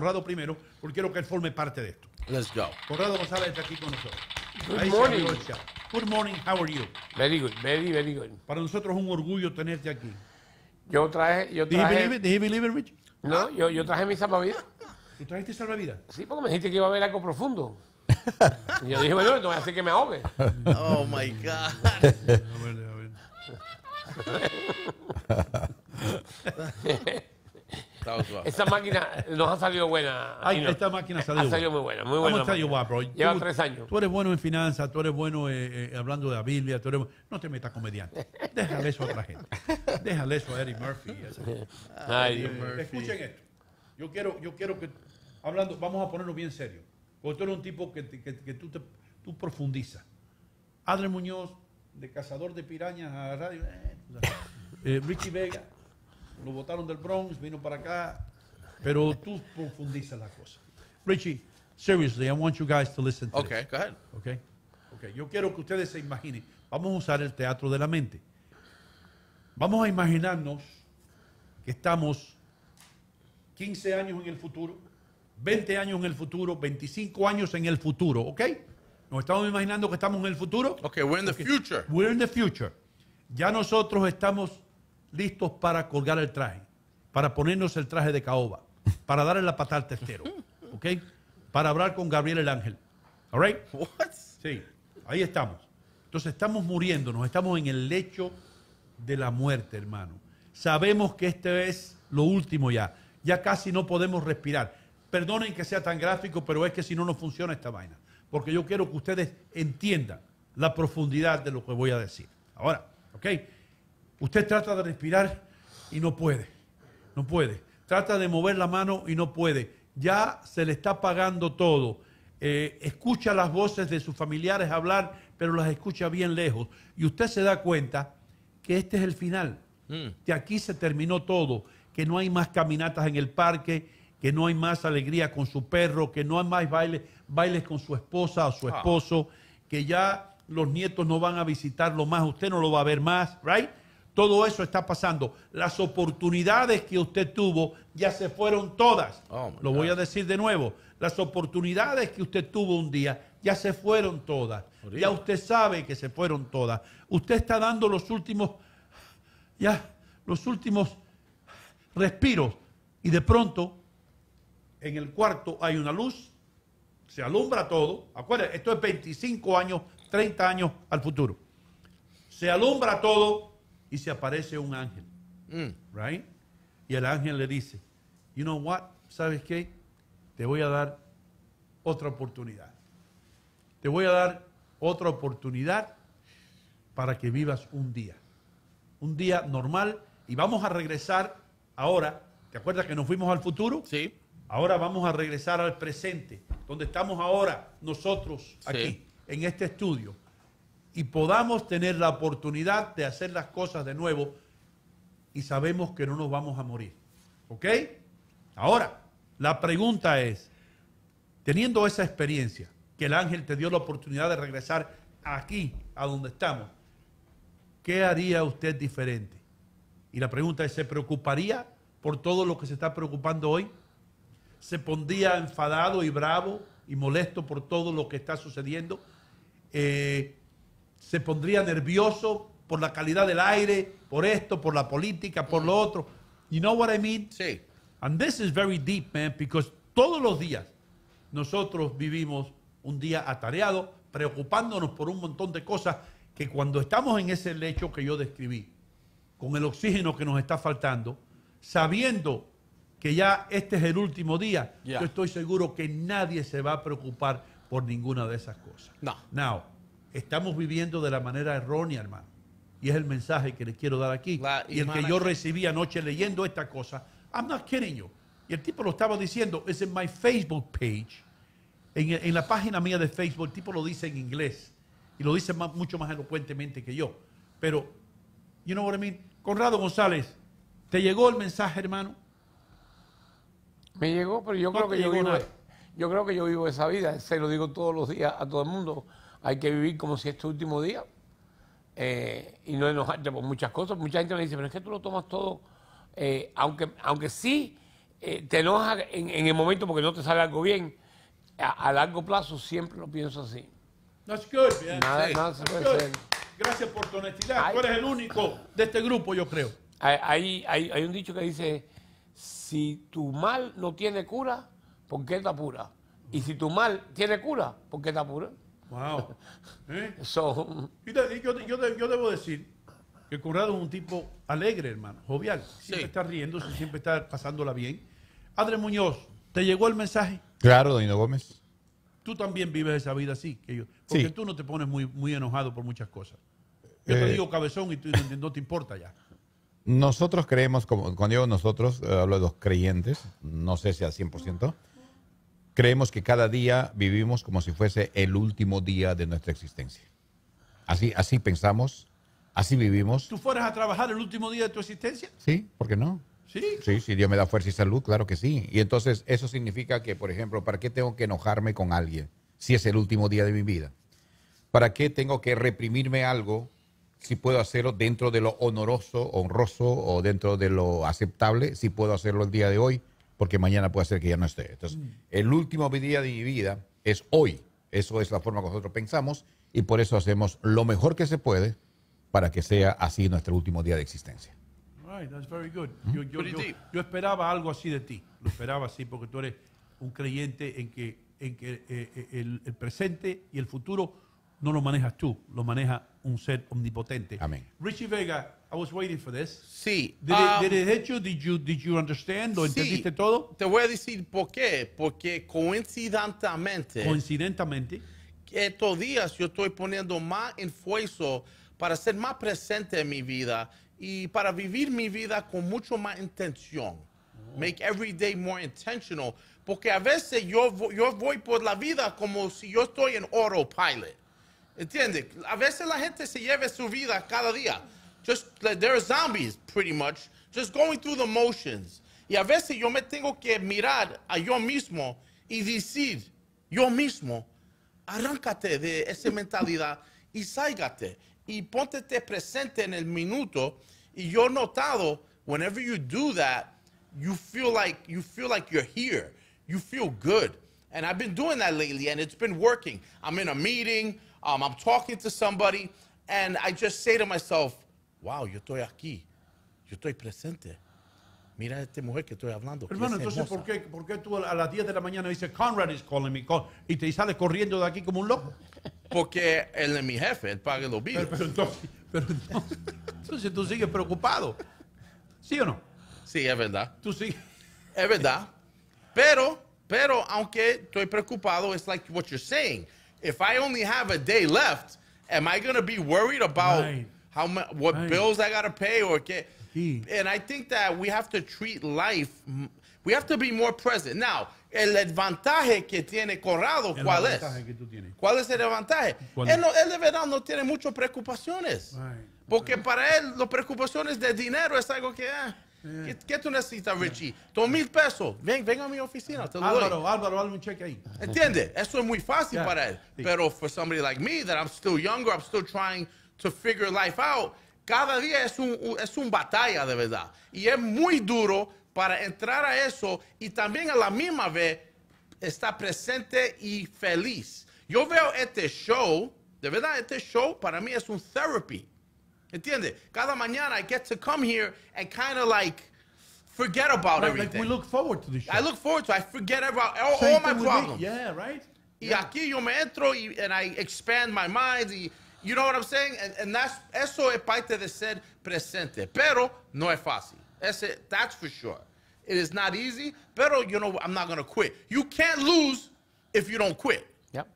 Conrado primero, porque quiero que él forme parte de esto. Let's go. Conrado González está aquí con nosotros. Good morning. Good morning, how are you? Very good, very, very good. Para nosotros es un orgullo tenerte aquí. Yo traje, yo ¿Did he traje, Did he believe it, Rich? no, yo, yo traje mi salvavidas. ¿Tú trajiste salvavidas? Sí, porque me dijiste que iba a haber algo profundo. Y yo dije, bueno, no voy a hacer que me ahogue. Oh my God. A ver, a ver. Esta máquina nos ha salido buena. esta máquina salió ha salido muy buena. Muy buena. Lleva tres años. Tú eres bueno en finanzas, tú eres bueno eh, eh, hablando de la Biblia, tú eres No te metas comediante. Déjale eso a otra gente. Déjale eso a Eddie Murphy. Escuchen esto. Yo quiero, yo quiero que, hablando, vamos a ponernos bien serio. Porque tú eres un tipo que, tú, te, profundizas. Adre Muñoz, de cazador de pirañas a radio. Eh, eh Richie Vega lo votaron del Bronx, vino para acá, pero tú profundiza la cosa. Richie, seriously, I want you guys to listen to Okay, go ahead. Okay? Okay, yo quiero que ustedes se imaginen. Vamos a usar el teatro de la mente. Vamos a imaginarnos que estamos 15 años en el futuro, 20 años en el futuro, 25 años en el futuro, ¿ok? Nos estamos imaginando que estamos en el futuro. Ok, we're in the future. We're in the future. Ya nosotros estamos listos para colgar el traje, para ponernos el traje de caoba, para darle la patada al testero, ¿ok? Para hablar con Gabriel el Ángel. ¿All right? Sí, ahí estamos. Entonces estamos muriéndonos, estamos en el lecho de la muerte, hermano. Sabemos que este es lo último ya. Ya casi no podemos respirar. Perdonen que sea tan gráfico, pero es que si no, no funciona esta vaina. Porque yo quiero que ustedes entiendan la profundidad de lo que voy a decir. Ahora, ¿ok? Usted trata de respirar y no puede, no puede. Trata de mover la mano y no puede. Ya se le está pagando todo. Eh, escucha las voces de sus familiares hablar, pero las escucha bien lejos. Y usted se da cuenta que este es el final, mm. que aquí se terminó todo, que no hay más caminatas en el parque, que no hay más alegría con su perro, que no hay más bailes, bailes con su esposa o su ah. esposo, que ya los nietos no van a visitarlo más, usted no lo va a ver más, ¿right? Todo eso está pasando. Las oportunidades que usted tuvo ya se fueron todas. Oh, Lo voy a decir de nuevo. Las oportunidades que usted tuvo un día ya se fueron todas. ya usted sabe que se fueron todas. Usted está dando los últimos, ya, los últimos respiros. Y de pronto, en el cuarto hay una luz, se alumbra todo. Acuérdense, esto es 25 años, 30 años al futuro. Se alumbra todo y se aparece un ángel. Mm. Y el ángel le dice, you know what, ¿sabes qué? Te voy a dar otra oportunidad. Te voy a dar otra oportunidad para que vivas un día. Un día normal y vamos a regresar ahora. ¿Te acuerdas que nos fuimos al futuro? Sí. Ahora vamos a regresar al presente, donde estamos ahora nosotros aquí, en este estudio y podamos tener la oportunidad de hacer las cosas de nuevo y sabemos que no nos vamos a morir. ¿Ok? Ahora, la pregunta es, teniendo esa experiencia, que el ángel te dio la oportunidad de regresar aquí, a donde estamos, ¿qué haría usted diferente? Y la pregunta es, ¿se preocuparía por todo lo que se está preocupando hoy? ¿Se pondría enfadado y bravo y molesto por todo lo que está sucediendo? Eh, se pondría nervioso por la calidad del aire, por esto, por la política, por lo otro. You know what I mean? Sí. And this is very deep, man, because todos los días nosotros vivimos un día atareado, preocupándonos por un montón de cosas que cuando estamos en ese lecho que yo describí, con el oxígeno que nos está faltando, sabiendo que ya este es el último día, yo estoy seguro que nadie se va a preocupar por ninguna de esas cosas. No. Now, Estamos viviendo de la manera errónea, hermano. Y es el mensaje que le quiero dar aquí. y el que yo recibí anoche leyendo esta cosa. I'm not kidding you. Y el tipo lo estaba diciendo, es en mi Facebook page. En, la página mía de Facebook, el tipo lo dice en inglés. Y lo dice mucho más elocuentemente que yo. Pero, you know what I mean? Conrado González, ¿te llegó el mensaje, hermano? Me llegó, pero yo creo que yo yo creo que yo vivo esa vida. Se lo digo todos los días a todo el mundo hay que vivir como si es este tu último día eh, y no enojarte por muchas cosas. Mucha gente me dice, pero es que tú lo tomas todo, eh, aunque, aunque sí eh, te enojas en, el momento porque no te sale algo bien, a, largo plazo siempre lo pienso así. Gracias por tu honestidad. Tú eres el único de este grupo, yo creo. Hay, hay, hay un dicho que dice, si tu mal no tiene cura, ¿por qué te apura? Y si tu mal tiene cura, ¿por qué te apura? Wow. yo, debo decir que Curado es un tipo alegre, hermano, jovial. Siempre está riendo, siempre está pasándola bien. Adre Muñoz, ¿te llegó el mensaje? Claro, Doña Gómez. Tú también vives esa vida así que Porque tú no te pones muy, enojado por muchas cosas. Yo te eh, digo cabezón y tú no te importa ya. Nosotros creemos, cuando digo nosotros, eh, hablo de los creyentes, no sé si al 100% creemos que cada día vivimos como si fuese el último día de nuestra existencia. Así, así pensamos, así vivimos. ¿Tú fueras a trabajar el último día de tu existencia? Sí, ¿por qué no? Sí. Sí, si Dios me da fuerza y salud, claro que sí. Y entonces eso significa que, por ejemplo, ¿para qué tengo que enojarme con alguien si es el último día de mi vida? ¿Para qué tengo que reprimirme algo si puedo hacerlo dentro de lo honoroso, honroso o dentro de lo aceptable, si puedo hacerlo el día de hoy? porque mañana puede ser que ya no esté. Entonces, mm. el último día de mi vida es hoy. Eso es la forma que nosotros pensamos y por eso hacemos lo mejor que se puede para que sea así nuestro último día de existencia. Right, that's very good. yo, esperaba algo así de ti. Lo esperaba así porque tú eres un creyente en que, en que eh, eh, el, el presente y el futuro no lo manejas tú, lo maneja un ser omnipotente. Amén. Richie Vega, I was waiting for this. Sí. Did, it, um, did hit you? Did you, understand? ¿Lo entendiste todo? Te voy a decir por qué. Porque coincidentemente. Coincidentemente. Estos días yo estoy poniendo más esfuerzo para ser más presente en mi vida y para vivir mi vida con mucho más intención. Make every day more intentional. Porque a veces yo, yo voy por la vida como si yo estoy en autopilot. ¿Entiendes? A veces la gente se lleva su vida cada día. Just, like, they're zombies, pretty much. Just going through the motions. Y a veces yo me tengo que mirar a yo mismo y decir, yo mismo, arráncate de esa mentalidad y sáigate. Y póntete presente en el minuto. Y yo he notado, whenever you do that, you feel like, you feel like you're here. You feel good. And I've been doing that lately, and it's been working. I'm in a meeting. Um, I'm talking to somebody and I just say to myself, wow, yo estoy aquí. Yo estoy presente. Mira a esta mujer que estoy hablando. Hermano, entonces, ¿por qué, ¿por qué, tú a las 10 de la mañana dices, Conrad is calling me, y te sales corriendo de aquí como un loco? Porque él es mi jefe, él paga los bills. Pero, entonces, tú sigues preocupado. ¿Sí o no? Sí, es verdad. Tú sigues. Es verdad. Pero, pero, aunque estoy preocupado, es like what you're saying. if I only have a day left, am I going to be worried about right. how ma- what right. bills I got to pay or get? And I think that we have to treat life. We have to be more present. Now, el ventaje que tiene Corrado, ¿cuál es? ¿Cuál es el ventaje? Él, no, él, de verdad no tiene muchas preocupaciones. Right. Porque para él, las preocupaciones de dinero es algo que. Eh, ¿Qué, tú necesitas, Richie? Dos mil pesos. Ven, a mi oficina. Álvaro, Álvaro, dale un cheque ahí. ¿Entiende? Eso es muy fácil para él. Pero for somebody like me, that I'm still younger, I'm still trying to figure life out, cada día es un, es batalla de verdad. Y es muy duro para entrar a eso y también a la misma vez estar presente y feliz. Yo veo este show, de verdad, este show para mí es un therapy. ¿Entiendes? Cada mañana I get to come here and kind of like forget about everything. Like we look forward to the show. I look forward to it. I forget about all, all my problems. Me. Yeah, right? Yeah. Y aquí yo me entro y, and I expand my mind. Y, you know what I'm saying? And, and that's, eso es parte de ser presente. Pero no es fácil. Ese, that's for sure. It is not easy. Pero, you know, I'm not going to quit. You can't lose if you don't quit. Yep.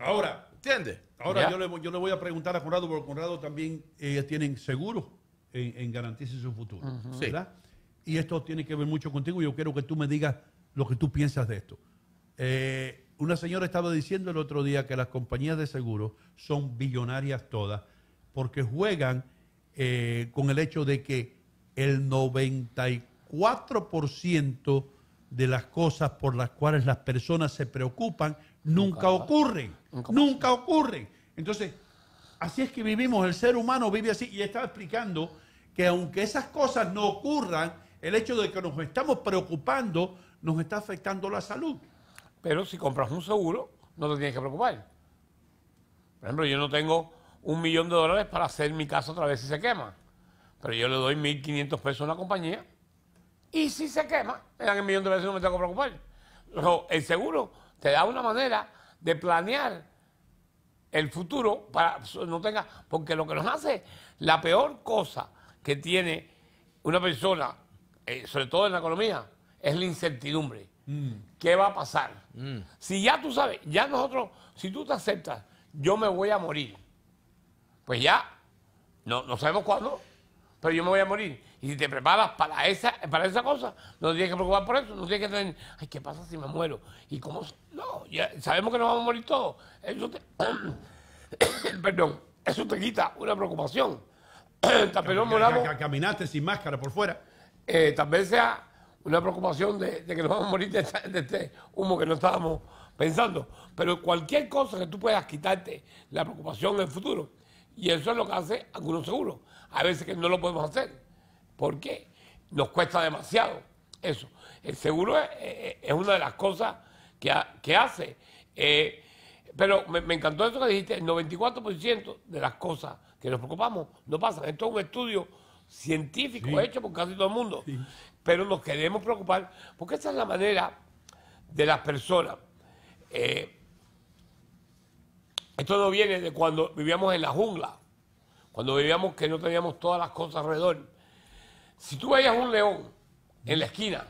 Ahora. Ahora yo, le, yo, le, voy a preguntar a Conrado, porque Conrado también eh, tienen seguro en, garantizar su futuro. ¿verdad? Y esto tiene que ver mucho contigo. y Yo quiero que tú me digas lo que tú piensas de esto. Eh, una señora estaba diciendo el otro día que las compañías de seguros son billonarias todas porque juegan eh, con el hecho de que el 94% de las cosas por las cuales las personas se preocupan nunca, ocurre, Nunca, ocurre. Entonces, así es que vivimos, el ser humano vive así. Y estaba explicando que aunque esas cosas no ocurran, el hecho de que nos estamos preocupando nos está afectando la salud. Pero si compras un seguro, no te tienes que preocupar. Por ejemplo, yo no tengo un millón de dólares para hacer mi casa otra vez si se quema. Pero yo le doy 1.500 pesos a una compañía y si se quema, me dan el millón de pesos y no me tengo que preocupar. el seguro te da una manera de planear el futuro para no tenga, porque lo que nos hace la peor cosa que tiene una persona, eh, sobre todo en la economía, es la incertidumbre. Mm. ¿Qué va a pasar? Mm. Si ya tú sabes, ya nosotros, si tú te aceptas, yo me voy a morir, pues ya no, no sabemos cuándo, pero yo me voy a morir. Y si te preparas para esa, para esa cosa, no tienes que preocupar por eso, no tienes que tener, ay, ¿qué pasa si me muero? ¿Y cómo? No, ya sabemos que nos vamos a morir todos. Eso te, perdón, eso te quita una preocupación. tal moramos, Caminaste sin máscara por fuera. eh, sea una preocupación de, que nos vamos a morir de, de este humo que no estábamos pensando. Pero cualquier cosa que tú puedas quitarte la preocupación en futuro, y eso es lo que hace algunos seguros a veces que no lo podemos hacer. ¿Por qué? Nos cuesta demasiado eso. El seguro es, una de las cosas que, que hace. Eh, pero me, encantó eso que dijiste, el 94% de las cosas que nos preocupamos no pasan. Esto es un estudio científico hecho por casi todo el mundo. Pero nos queremos preocupar porque esa es la manera de las personas. Eh, esto no viene de cuando vivíamos en la jungla cuando vivíamos que no teníamos todas las cosas alrededor, si tú veías un león en la esquina,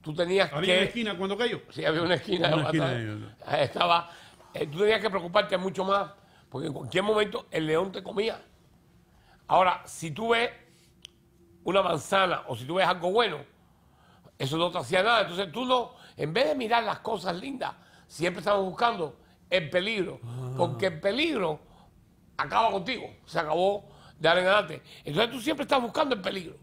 tú tenías ¿Había que... una esquina cuando cayó? Sí, había una esquina. estaba, eh, tú tenías que preocuparte mucho más, porque en cualquier momento el león te comía. Ahora, si tú ves una manzana o si tú ves algo bueno, eso no te hacía nada. Entonces tú no, en vez de mirar las cosas lindas, siempre estamos buscando el peligro, ah. porque el peligro acaba contigo, se acabó de dar en adelante. Entonces tú siempre estás buscando el peligro.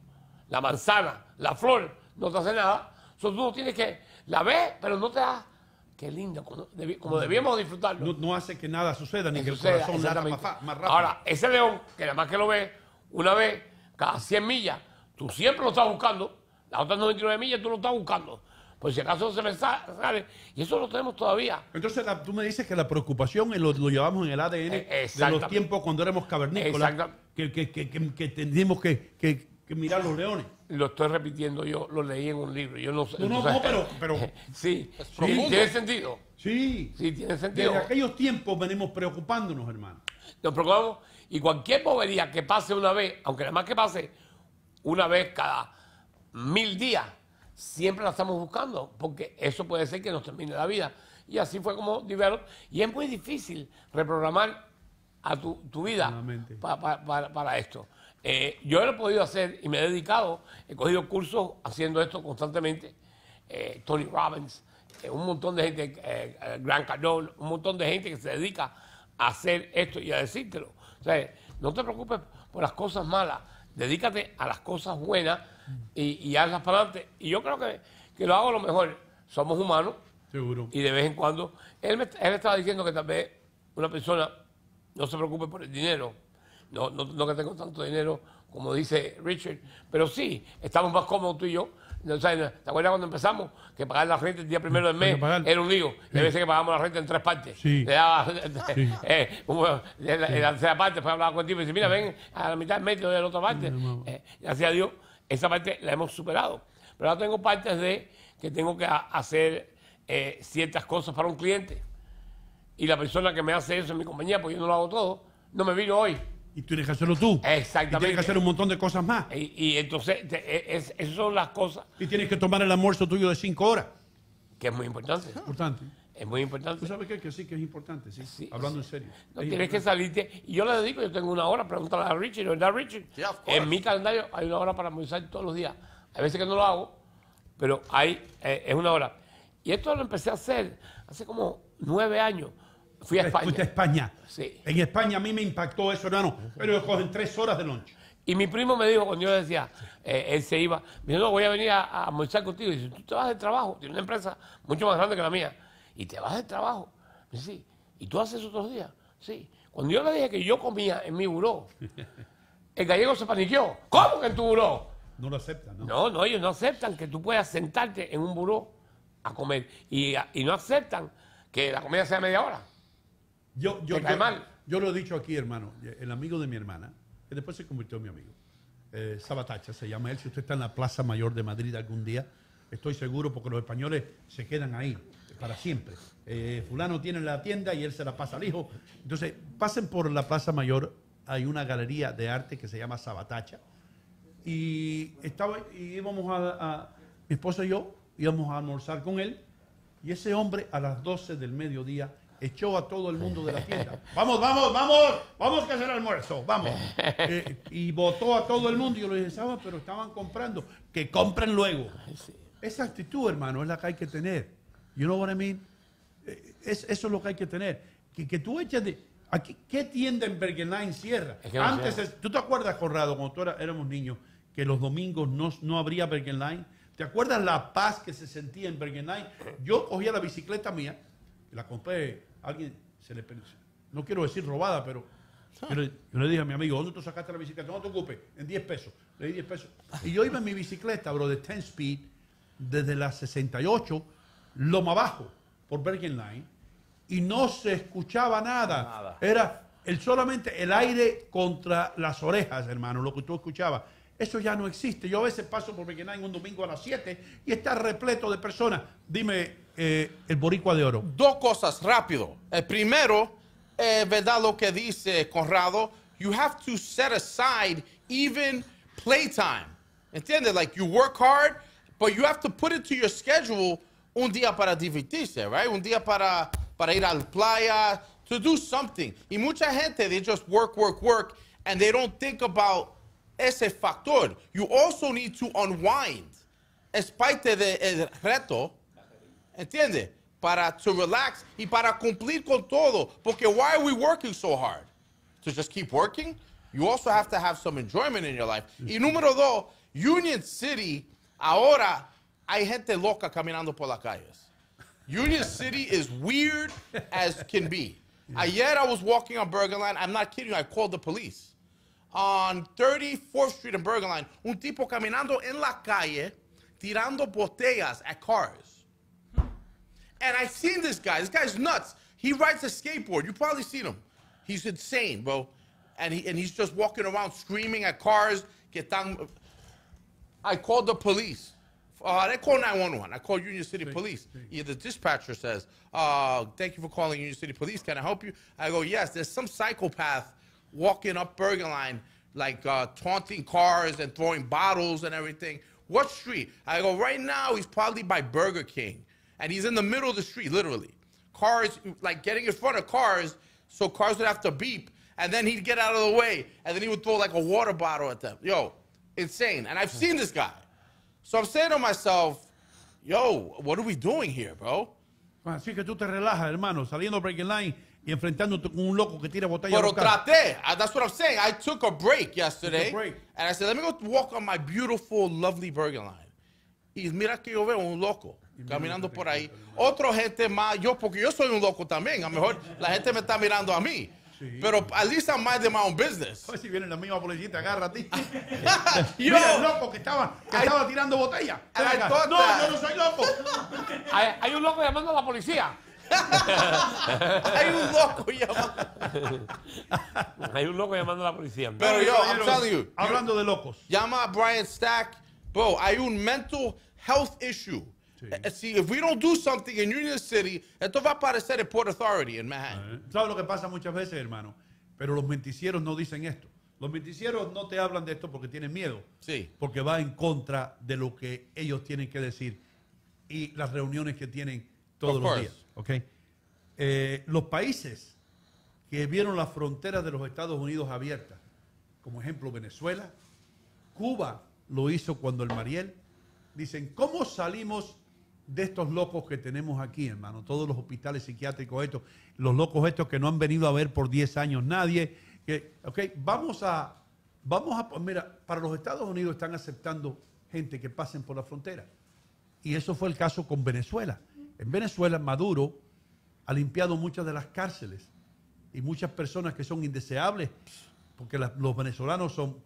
La manzana, la flor, no te hace nada. Entonces tú tienes que, la ves, pero no te da, Qué lindo, como, debíamos disfrutarlo. No, hace que nada suceda, ni que, suceda, el corazón Ahora, ese león, que nada más que lo ve una vez cada 100 millas, tú siempre lo estás buscando. Las otras 99 millas tú lo estás buscando. Pues si acaso se les sale. Y eso lo tenemos todavía. Entonces tú me dices que la preocupación eh, lo, llevamos en el ADN de eh, los tiempos cuando éramos cavernícolas. Que, que, que, mirar los leones. Lo estoy repitiendo, yo lo leí en un libro. Yo no, sé, no, no, pero, sí, tiene sentido. Sí. Sí, tiene sentido. En aquellos tiempos venimos preocupándonos, hermano. Nos preocupamos. Y cualquier bobería que pase una vez, aunque nada más que pase una vez cada mil días, siempre la estamos buscando, porque eso puede ser que nos termine la vida. Y así fue como Develop. Y es muy difícil reprogramar a tu, vida para esto. Eh, yo he podido hacer y me he dedicado, he cogido cursos haciendo esto constantemente. Eh, Tony Robbins, eh, un montón de gente, Gran Cardone, un montón de gente que se dedica a hacer esto y a decírtelo. O sea, no te preocupes por las cosas malas Dedícate a las cosas buenas y, hazlas para adelante. Y yo creo que, que lo hago lo mejor. Somos humanos. Seguro. Y de vez en cuando. Él, me, estaba diciendo que tal vez una persona no se preocupe por el dinero. No, no, no que tenga tanto dinero como dice Richard. Pero sí, estamos más cómodos tú y yo ¿Te acuerdas cuando empezamos? Que pagar la renta el día primero del mes era un lío. Sí. Y a veces que pagábamos la renta en tres partes. Sí. Le daba eh, en la, tercera parte, después hablaba contigo y decía mira, ven a la mitad del mes de la otra parte. Eh, gracias a Dios, esa parte la hemos superado. Pero ahora tengo partes de que tengo que hacer eh, ciertas cosas para un cliente. Y la persona que me hace eso en mi compañía, porque yo no lo hago todo, no me vino hoy y tienes que hacerlo tú. Exactamente. Y tienes que hacer un montón de cosas más. Y, entonces, e, esas son las cosas. Y tienes que tomar el almuerzo tuyo de cinco horas. Que es muy importante. Es importante. Es muy importante. ¿Tú sabes qué? Que sí, que es importante, sí. Hablando en serio. No, tienes que salirte. Y yo le dedico, yo tengo una hora, pregúntale a Richard. ¿no verdad, Richard? en mi calendario hay una hora para almorzar todos los días. Hay veces que no lo hago, pero hay, eh, es una hora. Y esto lo empecé a hacer hace como nueve años Fui a España. a España. En España a mí me impactó eso, hermano. Pero cogen tres horas de lunch. Y mi primo me dijo, cuando yo decía, eh, él se iba, me no, voy a venir a, a contigo. Y dice, tú te vas de trabajo, tiene una empresa mucho más grande que la mía. Y te vas de trabajo. Y dice, sí. ¿Y tú haces otros días? Sí. Cuando yo le dije que yo comía en mi buró, el gallego se paniqueó. ¿Cómo que en tu buró? No lo aceptan, ¿no? No, ellos no aceptan que tú puedas sentarte en un buró a comer. y no aceptan que la comida sea media hora. Yo, lo he dicho aquí, hermano. El amigo de mi hermana, que después se convirtió en mi amigo, eh, Sabatacha se llama él. Si usted está en la Plaza Mayor de Madrid algún día, estoy seguro porque los españoles se quedan ahí para siempre. Eh, fulano tiene la tienda y él se la pasa al hijo. Entonces, pasen por la Plaza Mayor, hay una galería de arte que se llama Sabatacha. Y, estaba, y íbamos a, a, mi esposa y yo, íbamos a almorzar con él. Y ese hombre a las 12 del mediodía echó a todo el mundo de la tienda. Vamos, vamos, vamos, vamos a hacer almuerzo, vamos. Eh, y votó a todo el mundo. Y yo le dije, Pero estaban comprando. Que compren luego. Esa actitud, hermano, es la que hay que tener. You know what I mean? Eh, es, eso es lo que hay que tener. Que, tú eches de... Aquí, ¿Qué tienda en Bergenline cierra? Antes, ¿tú te acuerdas, Corrado, cuando tú éramos niños, que los domingos no, no habría Bergenline? ¿Te acuerdas la paz que se sentía en Bergenline? Yo cogía la bicicleta mía, la compré alguien se le no quiero decir robada, pero yo le, dije a mi amigo, ¿dónde tú sacaste la bicicleta? No te ocupes, en 10 pesos. Le di 10 pesos. Y yo iba en mi bicicleta, bro, de 10 speed, desde la 68, Loma Bajo, por Bergen Line, y no se escuchaba nada. Era el, solamente el aire contra las orejas, hermano, lo que tú escuchabas. Eso ya no existe. Yo a veces paso por Bergen Line un domingo a las 7 y está repleto de personas. Dime, eh, el boricua de oro? Dos cosas rápido. El primero, eh, ¿verdad lo que dice Conrado? You have to set aside even playtime. Entiende, Like you work hard, but you have to put it to your schedule un día para divertirse, right? Un día para, para ir al playa, to do something. Y mucha gente, they just work, work, work, and they don't think about ese factor. You also need to unwind. a parte del reto Entiende? Para to relax y para cumplir con todo. Porque why are we working so hard? To just keep working? You also have to have some enjoyment in your life. Y número dos, Union City, ahora hay gente loca caminando por las calles. Union City is weird as can be. Ayer I was walking on Bergenland. I'm not kidding you. I called the police. On 34th Street in Bergenland, un tipo caminando en la calle tirando botellas at cars. And I seen this guy. This guy's nuts. He rides a skateboard. You probably seen him. He's insane, bro. And he and he's just walking around screaming at cars. Get down. I called the police. Uh, they call 911. I call Union City Police. yeah, the dispatcher says, uh, thank you for calling Union City Police. Can I help you? I go, yes, there's some psychopath walking up Bergen Line, like uh, taunting cars and throwing bottles and everything. What street? I go, right now he's probably by Burger King and he's in the middle of the street, literally. Cars, like getting in front of cars, so cars would have to beep, and then he'd get out of the way, and then he would throw like a water bottle at them. Yo, insane. And I've seen this guy. So I'm saying to myself, yo, what are we doing here, bro? Así que tú te relajas, hermano, saliendo breaking line y enfrentándote con un loco que tira botellas. Pero traté. Ah, that's what I'm saying. I took a break yesterday. A break. And I said, let me go walk on my beautiful, lovely Bergen line. Y mira que yo veo un loco. caminando por ahí. Otra gente más, yo, porque yo soy un loco también. A lo mejor la gente me está mirando a mí. Pero at least I'm minding my own business. ver si viene la misma policía, agarra a ti. yo, Mira, el loco que estaba, tirando botella. Tota. No, yo no soy loco. hay, un loco llamando a la policía. hay un loco llamando. a la policía. Pero yo, I'm telling you. Hablando de locos. Llama a Brian Stack. Bro, hay un mental health issue si, eh, eh, if we don't do something in Union City, esto va a aparecer el Port Authority en Manhattan. Eh, ¿Sabes lo que pasa muchas veces, hermano? Pero los menticieros no dicen esto. Los menticieros no te hablan de esto porque tienen miedo. Sí. Porque va en contra de lo que ellos tienen que decir y las reuniones que tienen todos los días. Okay. los países que vieron las fronteras de los Estados Unidos abiertas, como ejemplo Venezuela, Cuba lo hizo cuando el Mariel, dicen, ¿cómo salimos de estos locos que tenemos aquí, hermano. Todos los hospitales psiquiátricos estos, los locos estos que no han venido a ver por 10 años nadie. Que, ok, vamos a, vamos a, mira, para los Estados Unidos están aceptando gente que pasen por la frontera. Y eso fue el caso con Venezuela. En Venezuela, Maduro ha limpiado muchas de las cárceles y muchas personas que son indeseables, porque los venezolanos son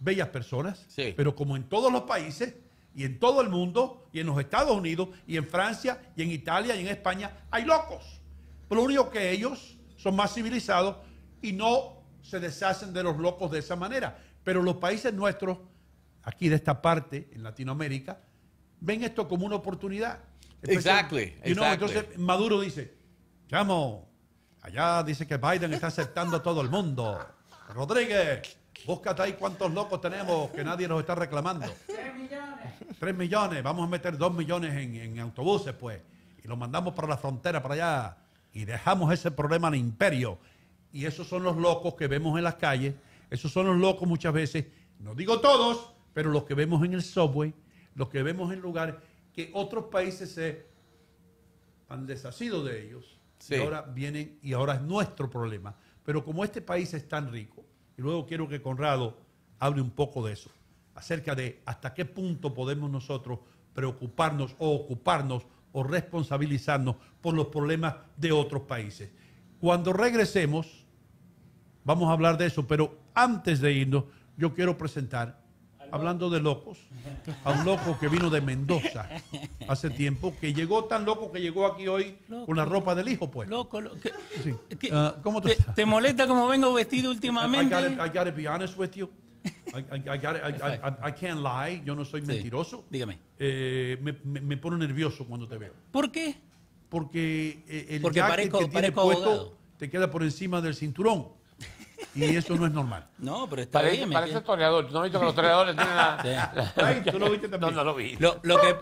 bellas personas, pero como en todos los países, y en todo el mundo, y en los Estados Unidos, y en Francia, y en Italia, y en España, hay locos. Pero lo único que ellos son más civilizados y no se deshacen de los locos de esa manera. Pero los países nuestros, aquí de esta parte, en Latinoamérica, ven esto como una oportunidad. Exacto. Entonces Maduro dice, chamo, allá dice que Biden está aceptando a todo el mundo. Rodríguez, Búscate ahí cuántos locos tenemos que nadie nos está reclamando. Tres millones. Tres millones. Vamos a meter dos millones en, autobuses, pues. Y los mandamos para la frontera, para allá. Y dejamos ese problema al imperio. Y esos son los locos que vemos en las calles. Esos son los locos muchas veces. No digo todos, pero los que vemos en el subway, los que vemos en lugares que otros países se han deshacido de ellos. Y ahora vienen y ahora es nuestro problema. Pero como este país es tan rico, y luego quiero que Conrado hable un poco de eso, acerca de hasta qué punto podemos nosotros preocuparnos o ocuparnos o responsabilizarnos por los problemas de otros países. Cuando regresemos, vamos a hablar de eso, pero antes de irnos, yo quiero presentar hablando de locos, a un loco que vino de Mendoza hace tiempo, que llegó tan loco que llegó aquí hoy con la ropa del hijo, pues. Loco, ah, ¿cómo te, molesta cómo vengo vestido últimamente? I, gotta, I, can't lie. Yo no soy mentiroso. Dígame. Eh, me, pone nervioso cuando te veo. ¿Por qué? Porque eh, el Porque que tiene puesto te queda por encima del cinturón. Y eso no es normal. No, pero está bien. Parece toreador. ¿Tú ¿No viste visto que los toreadores tienen la... Ay, ¿Tú lo viste también? No, no lo vi. Lo, que...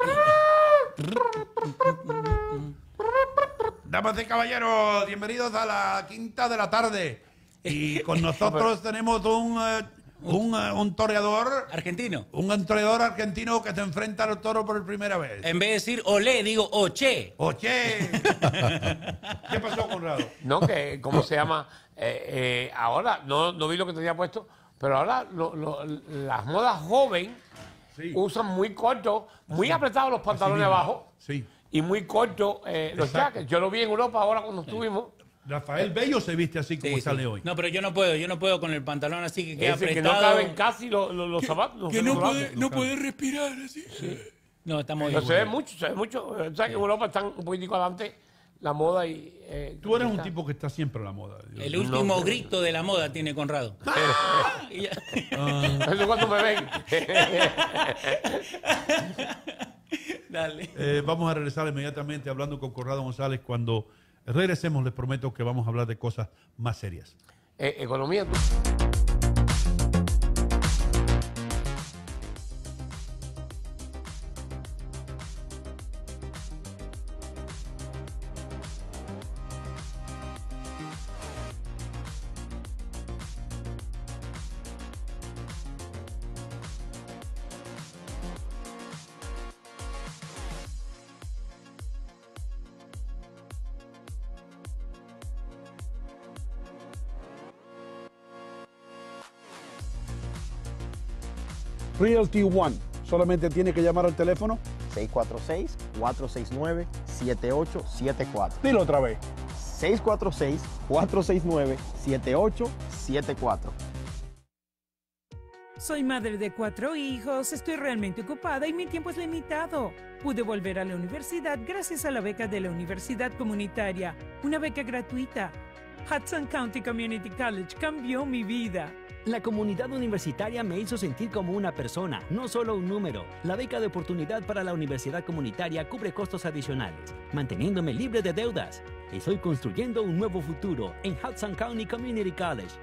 Damas y caballeros, bienvenidos a la quinta de la tarde. Y con nosotros tenemos un... Eh, un, eh, un, toreador. Argentino. Un toreador argentino que se enfrenta al toro por primera vez. En vez de decir olé, digo oche. Oche. ¿Qué pasó, Conrado? No, que, ¿cómo se llama? Eh, eh, ahora, no, no vi lo que te había puesto, pero ahora las modas joven usan muy corto, muy apretados los pantalones abajo. Sí. Y muy corto eh, los jackets. Yo lo vi en Europa ahora cuando estuvimos Rafael Bello se viste así como sale hoy. No, pero yo no puedo, yo no puedo con el pantalón así que queda Ese apretado. Que no caben casi los, zapatos. Que no, puede, respirar así. No, No, estamos bien. Se ve mucho, se ve mucho. ¿Sabes que en Europa están un poquitico adelante la moda y... Eh, Tú eres un tipo que está siempre a la moda. El último grito de la moda tiene Conrado. Ah. Ah. Eso cuando me ven. Dale. Eh, vamos a regresar inmediatamente hablando con Conrado González cuando... Regresemos, les prometo que vamos a hablar de cosas más serias. Eh, economía. Solamente tiene que llamar al teléfono 646-469-7874. Dilo otra vez. 646-469-7874. Soy madre de cuatro hijos, estoy realmente ocupada y mi tiempo es limitado. Pude volver a la universidad gracias a la beca de la Universidad Comunitaria, una beca gratuita. Hudson County Community College cambió mi vida. La comunidad universitaria me hizo sentir como una persona, no solo un número. La beca de oportunidad para la universidad comunitaria cubre costos adicionales, manteniéndome libre de deudas. Estoy construyendo un nuevo futuro en Hudson County Community College.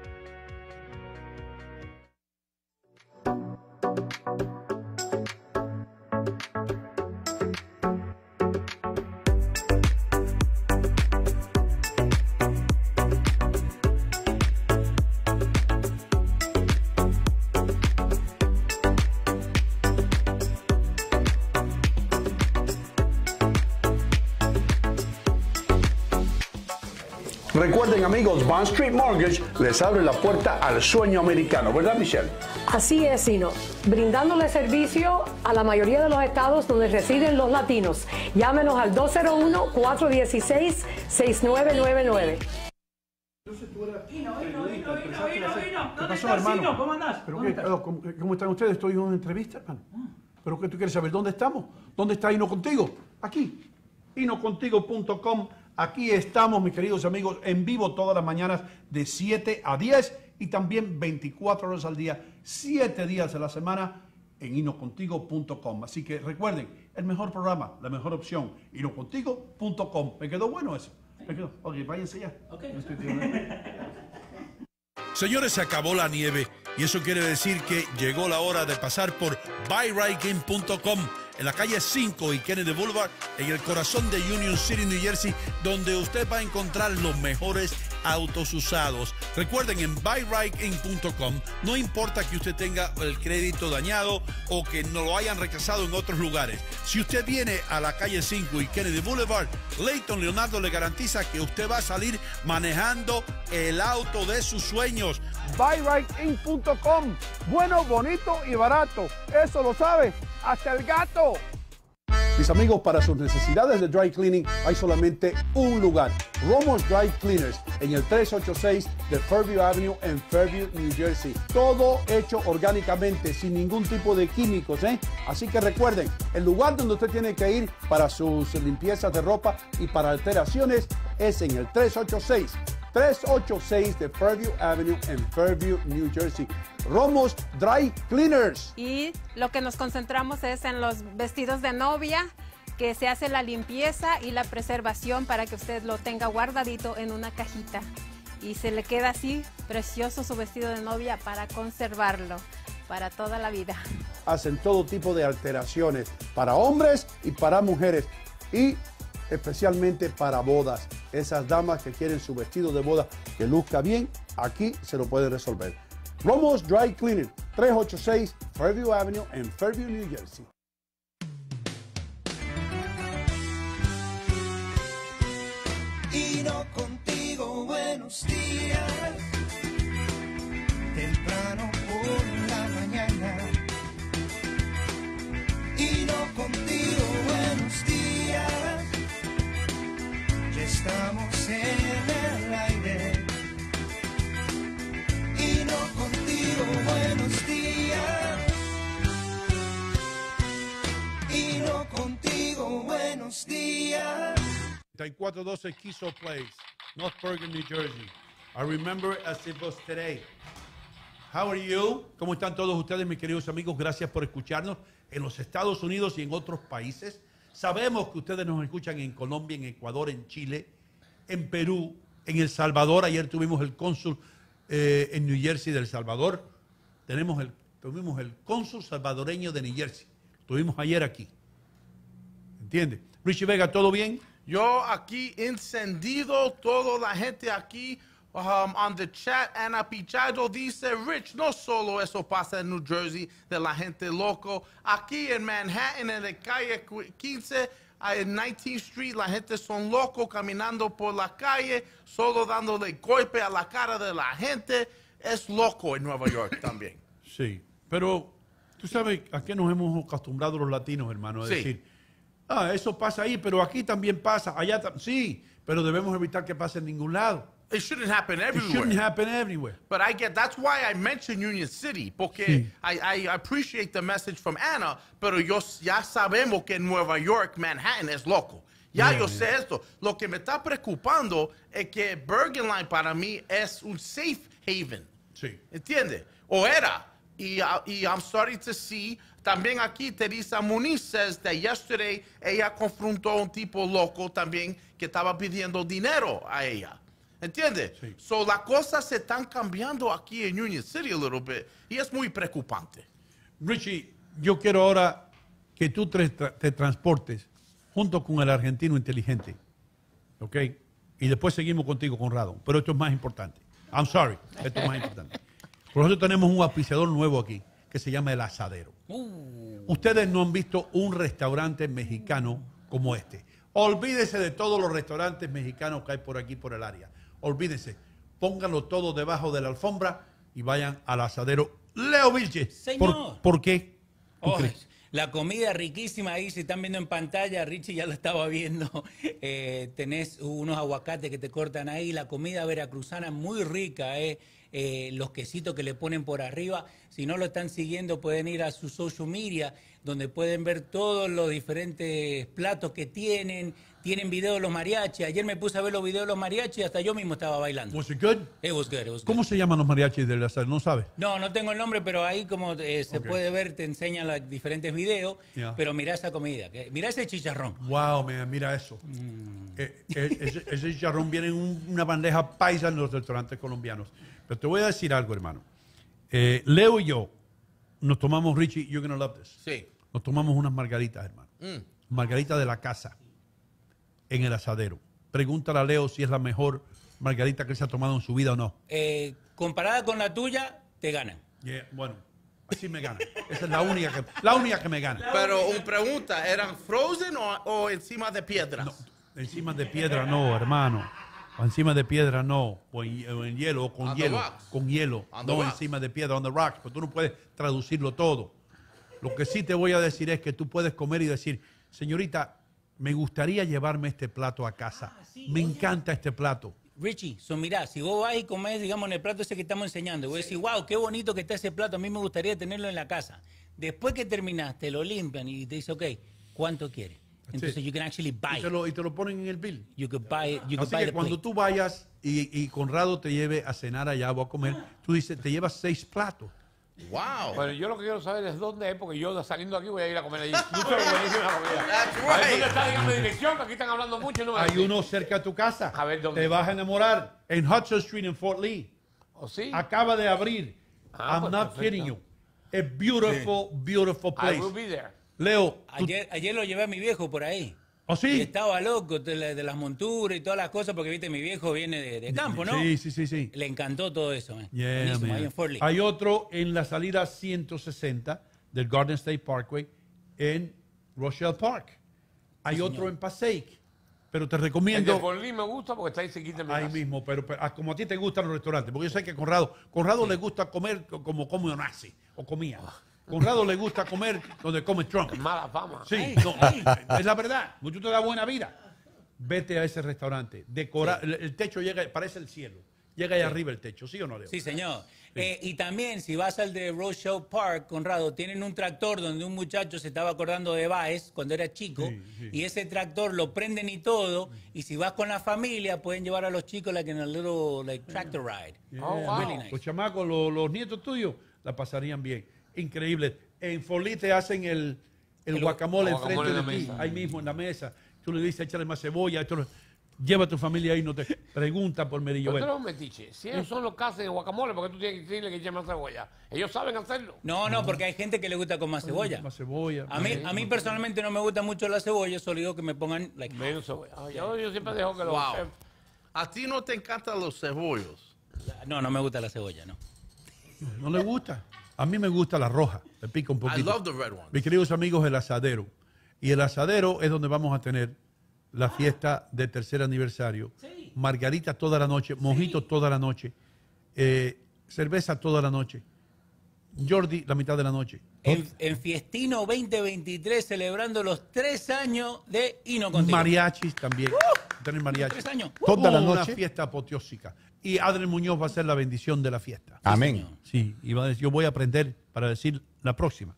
Recuerden amigos, Bond Street Mortgage les abre la puerta al sueño americano, ¿verdad Michelle? Así es, Sino, brindándole servicio a la mayoría de los estados donde residen los latinos. Llámenos al 201-416-6999. ¿Qué pasó, Sino, ¿Cómo andás? Oh, ¿Cómo, ¿Cómo, están ustedes? Estoy en una entrevista, hermano. ¿Pero qué tú quieres saber? ¿Dónde estamos? ¿Dónde está Hino Contigo? Aquí, hinocontigo.com Aquí estamos, mis queridos amigos, en vivo todas las mañanas de 7 a 10 y también 24 horas al día, 7 días a la semana en inocontigo.com. Así que recuerden, el mejor programa, la mejor opción, inocontigo.com. Me quedó bueno eso. Me quedó. Ok, váyanse ya. Okay. Señores, se acabó la nieve y eso quiere decir que llegó la hora de pasar por buyrightgame.com en la calle 5 y Kennedy Boulevard, en el corazón de Union City, New Jersey, donde usted va a encontrar los mejores autos usados. Recuerden, en buyrightin.com, no importa que usted tenga el crédito dañado o que no lo hayan rechazado en otros lugares. Si usted viene a la calle 5 y Kennedy Boulevard, Leighton Leonardo le garantiza que usted va a salir manejando el auto de sus sueños. Buyrightin.com, bueno, bonito y barato. Eso lo sabe hasta el gato. Mis amigos, para sus necesidades de dry cleaning hay solamente un lugar, Romo's Dry Cleaners, en el 386 de Fairview Avenue en Fairview, New Jersey. Todo hecho orgánicamente, sin ningún tipo de químicos, ¿eh? Así que recuerden, el lugar donde usted tiene que ir para sus limpiezas de ropa y para alteraciones es en el 386. 386 de Fairview Avenue en Fairview, New Jersey. Romos Dry Cleaners. Y lo que nos concentramos es en los vestidos de novia, que se hace la limpieza y la preservación para que usted lo tenga guardadito en una cajita. Y se le queda así precioso su vestido de novia para conservarlo para toda la vida. Hacen todo tipo de alteraciones para hombres y para mujeres. Y especialmente para bodas. Esas damas que quieren su vestido de boda que luzca bien, aquí se lo pueden resolver. Romo's Dry Cleaning, 386 Fairview Avenue en Fairview, New Jersey. Y no contigo, buenos días. Temprano por la mañana. Y no contigo, buenos días. Ya estamos en 412 Kiso Place, North Bergen, New Jersey. I remember as it was today. How are you? ¿Cómo están todos ustedes, mis queridos amigos? Gracias por escucharnos en los Estados Unidos y en otros países. Sabemos que ustedes nos escuchan en Colombia, en Ecuador, en Chile, en Perú, en El Salvador. Ayer tuvimos el cónsul eh, en New Jersey del Salvador. Tenemos el, tuvimos el cónsul salvadoreño de New Jersey. tuvimos ayer aquí. ¿Entiende? Richie Vega, ¿todo bien? Yo aquí encendido, toda la gente aquí um, on the chat. Ana Pichado dice, Rich, no solo eso pasa en New Jersey de la gente loco. Aquí en Manhattan, en la calle 15, en 19th Street, la gente son locos caminando por la calle, solo dándole golpe a la cara de la gente. Es loco en Nueva York también. Sí, pero tú sabes a qué nos hemos acostumbrado los latinos, hermano, a decir ah, eso pasa ahí, pero aquí también pasa, allá sí, pero debemos evitar que pase en ningún lado. It shouldn't happen everywhere. It shouldn't happen everywhere. But I get that's why I mentioned Union City porque I, I appreciate the message from Anna, pero yo, ya sabemos que Nueva York, Manhattan es loco. Ya yo sé esto. Lo que me está preocupando es que Bergenline para mí es un safe haven. Sí. ¿Entiendes? O era y, I'm sorry to see. También aquí Teresa Muniz says that yesterday ella confrontó a un tipo loco también que estaba pidiendo dinero a ella. ¿Entiendes? Sí. So las cosas se están cambiando aquí en Union City a little bit y es muy preocupante. Richie, yo quiero ahora que tú te transportes junto con el argentino inteligente. ¿Ok? Y después seguimos contigo, Conrado. Pero esto es más importante. I'm sorry. Esto es más importante. Por eso tenemos un apiciador nuevo aquí, que se llama El Asadero. Uh. Ustedes no han visto un restaurante mexicano como este. Olvídense de todos los restaurantes mexicanos que hay por aquí, por el área. Olvídense. Pónganlo todo debajo de la alfombra y vayan al asadero Leo Vilches. Señor. ¿Por, qué? la comida riquísima ahí, si están viendo en pantalla, Richie ya lo estaba viendo. Eh, tenés unos aguacates que te cortan ahí. La comida veracruzana muy rica, ¿eh? Eh, los quesitos que le ponen por arriba. Si no lo están siguiendo, pueden ir a su social media, donde pueden ver todos los diferentes platos que tienen. Tienen videos de los mariachis. Ayer me puse a ver los videos de los mariachis y hasta yo mismo estaba bailando. ¿Cómo se llaman los mariachis del ¿No sabes? No, no tengo el nombre, pero ahí como eh, se puede ver, te enseñan los diferentes videos. Pero mira esa comida, mira ese chicharrón. Wow, mira eso. Mm. Eh, ese, chicharrón viene en una bandeja paisa en los restaurantes colombianos te voy a decir algo, hermano. Eh, Leo y yo nos tomamos, Richie, you're gonna love this. Sí. Nos tomamos unas margaritas, hermano. Mm. Margaritas de la casa, en el asadero. Pregúntale a Leo si es la mejor margarita que se ha tomado en su vida o no. Eh, comparada con la tuya, te gana. bueno, así me gana. Esa es la única que, la única que me gana. Pero pregunta, ¿eran frozen o, encima de piedra? No, encima de piedra no, hermano. O encima de piedra, no. O en, hielo, o con hielo. Con hielo. no encima de piedra, on the rocks. Pero tú no puedes traducirlo todo. Lo que sí te voy a decir es que tú puedes comer y decir, señorita, me gustaría llevarme este plato a casa. Ah, me encanta este plato. Richie, so mira, si vos vas y comes, digamos, en el plato ese que estamos enseñando, vos decís, wow, qué bonito que está ese plato, a mí me gustaría tenerlo en la casa. Después que terminaste, lo limpian y te dice, ok, ¿cuánto quieres? Entonces, you can actually buy y te, lo, y te lo ponen en el bill. You could buy it. You Así buy que cuando tú vayas y, y, Conrado te lleve a cenar allá o a comer, tú dices, te llevas seis platos. ¡Wow! Pero yo lo que quiero saber es dónde es, porque yo saliendo aquí voy a ir a comer allí. Mucho buenísima comida. ¿Dónde está? Dígame dirección, que aquí están hablando mucho. No me Hay uno cerca de tu casa. A ver, ¿dónde? Te vas a enamorar. En Hudson Street, en Fort Lee. ¿O ¿Oh, sí? Acaba de abrir. Ah, I'm pues, not kidding you. A beautiful, beautiful place. I will be there. Leo. Ayer, ayer lo llevé a mi viejo por ahí. ¿Oh, sí? estaba loco de, las monturas y todas las cosas, porque viste, mi viejo viene de, campo, ¿no? Sí, sí, sí, sí. Le encantó todo eso. Eh. Hay otro en la salida 160 del Garden State Parkway en Rochelle Park. Hay otro en Passaic. Pero te recomiendo. El me gusta porque está ahí Ahí mismo, pero, ah, como a ti te gustan los restaurantes, porque yo sé que Conrado, Conrado le gusta comer como como o nazi, o comía. Ah. Conrado le gusta comer donde come Trump. Mala fama. Sí, no, es la verdad. Mucho te da buena vida. Vete a ese restaurante. Decorar. el, techo llega, parece el cielo. Llega ahí arriba el techo, ¿sí o no, Leo? Sí, señor. Eh, y también, si vas al de Rochelle Park, Conrado, tienen un tractor donde un muchacho se estaba acordando de Baez cuando era chico, y ese tractor lo prenden y todo, y si vas con la familia, pueden llevar a los chicos en el little like, tractor ride. Oh, los chamacos, los nietos tuyos, la pasarían bien. Increíble. En Folite hacen el, el, guacamole enfrente de ti, ahí mismo en la mesa. Tú le dices, échale más cebolla, lleva a tu familia ahí, no te pregunta por merillo. Pero me metiche. Si ellos son los que hacen guacamole, porque tú tienes que decirle que echen más cebolla? Ellos saben hacerlo. No, no, porque hay gente que le gusta con más cebolla. Más cebolla. A mí, a mí personalmente no me gusta mucho la cebolla, solo digo que me pongan like, menos cebolla. yo, siempre dejo que lo wow. A ti no te encantan los cebollos. No, no me gusta la cebolla, no. ¿No le gusta? A mí me gusta la roja, me pica un poquito. I love the red Mis queridos amigos, el asadero. Y el asadero es donde vamos a tener la fiesta de tercer aniversario. Margarita toda la noche, mojito toda la noche, eh, cerveza toda la noche. Jordi, la mitad de la noche. En, Fiestino 2023, celebrando los tres años de Ino Mariachis también. ¡Uh! tener Toda la uh, noche. Una fiesta apoteósica. Y Adrián Muñoz va a ser la bendición de la fiesta. Amén. Sí, y yo voy a aprender para decir la próxima.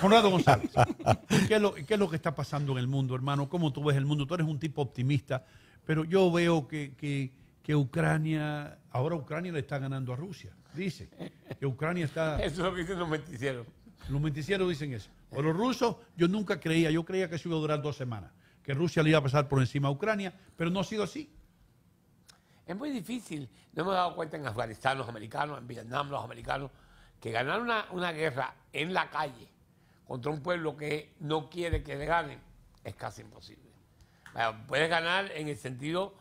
Conrado González, ¿qué es, lo, que está pasando en el mundo, hermano? ¿Cómo tú ves el mundo? Tú eres un tipo optimista, pero yo veo que, que, que Ucrania, ahora Ucrania le está ganando a Rusia. Dice que Ucrania está... Eso es lo que dicen los menticieros. Los menticieros dicen eso. O los rusos, yo nunca creía, yo creía que eso iba a durar dos semanas que Rusia le iba a pasar por encima a Ucrania, pero no ha sido así. Es muy difícil. No hemos dado cuenta en Afganistán los americanos, en Vietnam los americanos, que ganar una, guerra en la calle contra un pueblo que no quiere que le ganen es casi imposible. Bueno, puedes ganar en el sentido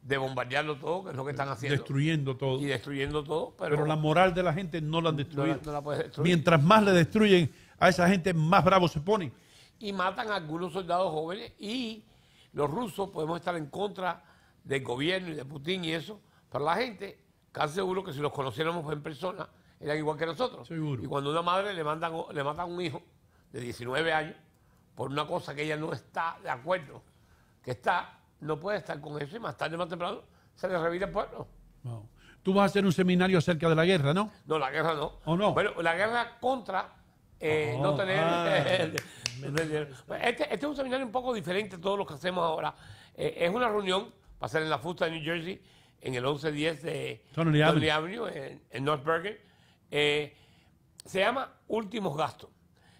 de bombardearlo todo, que es lo que están haciendo. Destruyendo todo. Y destruyendo todo. Pero, la moral de la gente no la han destruido. Mientras más le destruyen a esa gente, más bravo se ponen y matan a algunos soldados jóvenes y los rusos podemos estar en contra del gobierno y de Putin y eso, pero la gente, casi seguro que si los conociéramos en persona, eran igual que nosotros. Seguro. Y cuando una madre le, mandan, le matan a un hijo de 19 años por una cosa que ella no está de acuerdo, que está, no puede estar con eso y más tarde, más temprano, se le revira el pueblo. Tú vas a hacer un seminario acerca de la guerra, ¿no? No, la guerra no. ¿O no? Bueno, la guerra contra eh, no oh, tener ah. Este, este, es un seminario un poco diferente a todos los que hacemos ahora. Eh, es una reunión, para ser en la Fusta de New Jersey, en el 11-10 de Tony en, North Bergen. Eh, se llama Últimos Gastos.